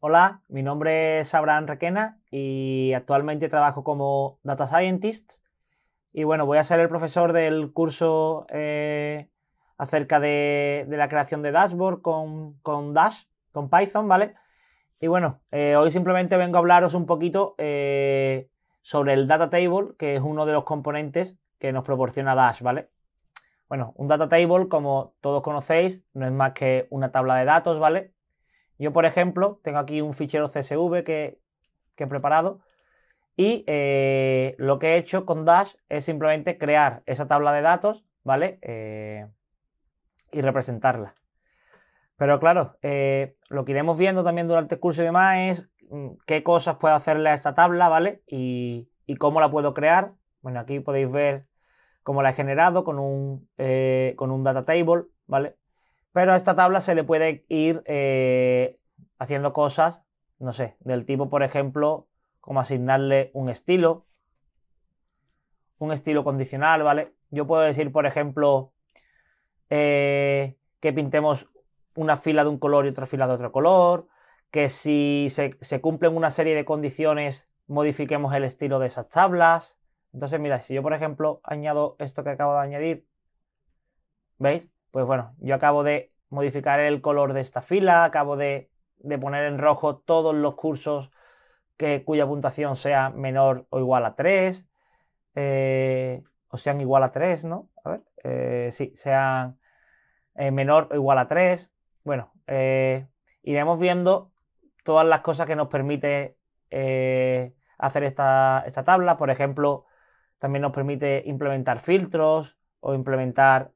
Hola, mi nombre es Abraham Requena y actualmente trabajo como Data Scientist. Y bueno, voy a ser el profesor del curso eh, acerca de, la creación de dashboard con, Dash, con Python, ¿vale? Y bueno, eh, hoy simplemente vengo a hablaros un poquito eh, sobre el Data Table, que es uno de los componentes que nos proporciona Dash, ¿vale? Bueno, un Data Table, como todos conocéis, no es más que una tabla de datos, ¿vale? Yo, por ejemplo, tengo aquí un fichero CSV que, he preparado y eh, lo que he hecho con Dash es simplemente crear esa tabla de datos, ¿vale? Eh, y representarla. Pero claro, eh, lo que iremos viendo también durante el curso y demás es mm, qué cosas puedo hacerle a esta tabla, ¿vale? Y, cómo la puedo crear. Bueno, aquí podéis ver cómo la he generado con un, con un data table, ¿vale? Pero a esta tabla se le puede ir eh, haciendo cosas, no sé, del tipo, por ejemplo, como asignarle un estilo, un estilo condicional, ¿vale? Yo puedo decir, por ejemplo, eh, que pintemos una fila de un color y otra fila de otro color, que si se, se, cumplen una serie de condiciones, modifiquemos el estilo de esas tablas. Entonces, mira, si yo, por ejemplo, añado esto que acabo de añadir, ¿veis? pues bueno, yo acabo de modificar el color de esta fila, acabo de, poner en rojo todos los cursos que, cuya puntuación sea menor o igual a 3, eh, o sean igual a 3, ¿no? A ver, eh, sí, sean eh, menor o igual a 3. Bueno, iremos viendo todas las cosas que nos permite hacer esta, esta tabla. Por ejemplo, también nos permite implementar filtros o implementar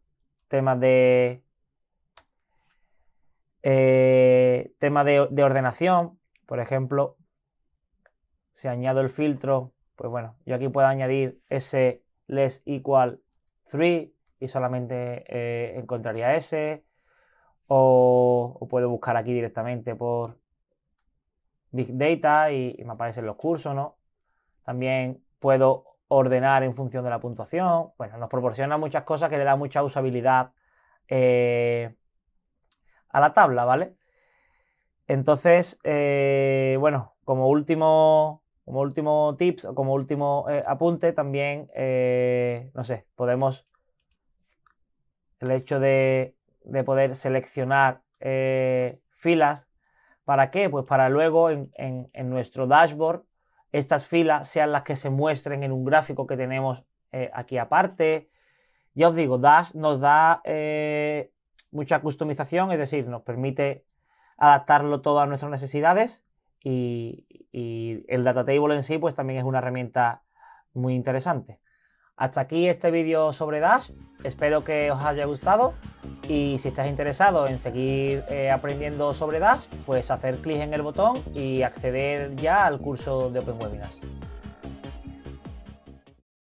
tema de. Eh, de, ordenación, por ejemplo, si añado el filtro, pues bueno, yo aquí puedo añadir s less equal 3 y solamente eh, encontraría s, o, puedo buscar aquí directamente por Big Data y me aparecen los cursos, ¿no? También puedo ordenar en función de la puntuación. Bueno, nos proporciona muchas cosas que le da mucha usabilidad eh, a la tabla, ¿vale? Entonces, eh, bueno, como último, como último tips o como último eh, apunte, también, no sé, podemos el hecho de, poder seleccionar filas. ¿Para qué? Pues para luego en, en nuestro dashboard estas filas sean las que se muestren en un gráfico que tenemos eh, aquí aparte. Ya os digo, Dash nos da eh, mucha customización, es decir, nos permite adaptarlo todo a nuestras necesidades y, y el data table en sí pues también es una herramienta muy interesante. Hasta aquí este vídeo sobre Dash, espero que os haya gustado y si estás interesado en seguir eh, aprendiendo sobre Dash, pues hacer clic en el botón y acceder ya al curso de Open Webinars.